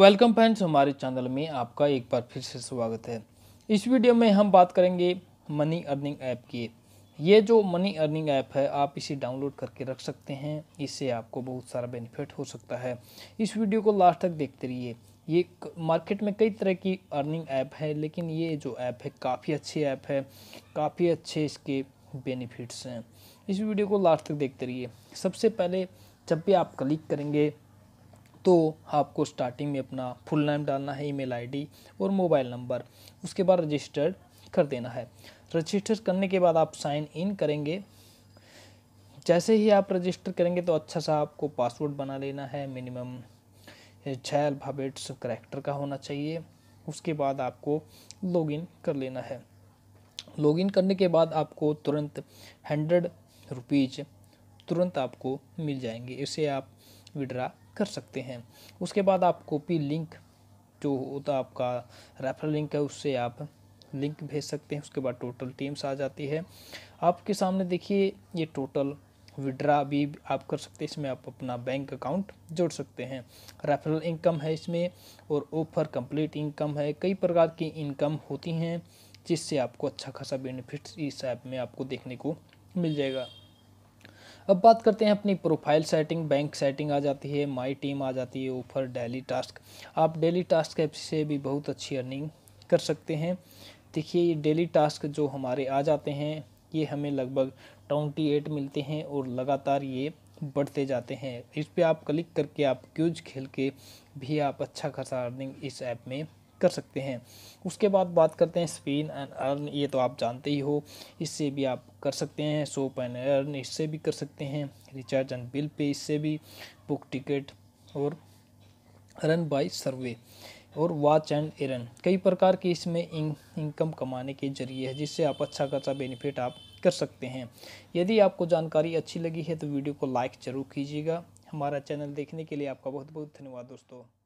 welcome friends हमारे channel में आपका एक बार फिर से स्वागत है इस वीडियो में हम बात करेंगे मनी अर्निंग ऐप की ये जो मनी अर्निंग ऐप है आप इसे डाउनलोड करके रख सकते हैं इससे आपको बहुत सारा बेनिफिट हो सकता है इस वीडियो को लास्ट तक देखते रहिए ये मार्केट में कई तरह की अर्निंग ऐप है लेकिन ये जो ऐप है काफ़ी अच्छी ऐप है काफ़ी अच्छे इसके बेनिफिट्स हैं इस वीडियो को लास्ट तक देखते रहिए सबसे पहले जब भी आप क्लिक करेंगे तो आपको स्टार्टिंग में अपना फुल नाम डालना है ईमेल आईडी और मोबाइल नंबर उसके बाद रजिस्टर्ड कर देना है रजिस्टर करने के बाद आप साइन इन करेंगे जैसे ही आप रजिस्टर करेंगे तो अच्छा सा आपको पासवर्ड बना लेना है मिनिमम छः अल्फ़ाबेट्स करेक्टर का होना चाहिए उसके बाद आपको लॉगिन कर लेना है लॉगिन करने के बाद आपको तुरंत हंड्रेड रुपीज़ तुरंत आपको मिल जाएंगे इसे आप विड्रा कर सकते हैं उसके बाद आप कॉपी लिंक जो होता आपका रेफर लिंक है उससे आप लिंक भेज सकते हैं उसके बाद टोटल टीम्स आ जाती है आपके सामने देखिए ये टोटल विड्रा भी आप कर सकते हैं इसमें आप अपना बैंक अकाउंट जोड़ सकते हैं रेफरल इनकम है इसमें और ऑफर कंप्लीट इनकम है कई प्रकार की इनकम होती हैं जिससे आपको अच्छा खासा बेनिफिट्स इस ऐप में आपको देखने को मिल जाएगा अब बात करते हैं अपनी प्रोफाइल सेटिंग बैंक सेटिंग आ जाती है माई टीम आ जाती है ऊपर डेली टास्क आप डेली टास्क ऐप से भी बहुत अच्छी अर्निंग कर सकते हैं देखिए ये डेली टास्क जो हमारे आ जाते हैं ये हमें लगभग ट्वेंटी एट मिलते हैं और लगातार ये बढ़ते जाते हैं इस पर आप क्लिक करके आप क्यूज खेल के भी आप अच्छा खासा अर्निंग इस ऐप में कर सकते हैं उसके बाद बात करते हैं स्पिन एंड अर्न ये तो आप जानते ही हो इससे भी आप कर सकते हैं सोप एंड अर्न इससे भी कर सकते हैं रिचार्ज एंड बिल पे इससे भी बुक टिकट और रन बाय सर्वे और वाच एंड एरन कई प्रकार के इसमें इन, इनकम कमाने के जरिए है जिससे आप अच्छा खासा बेनिफिट आप कर सकते हैं यदि आपको जानकारी अच्छी लगी है तो वीडियो को लाइक ज़रूर कीजिएगा हमारा चैनल देखने के लिए आपका बहुत बहुत धन्यवाद दोस्तों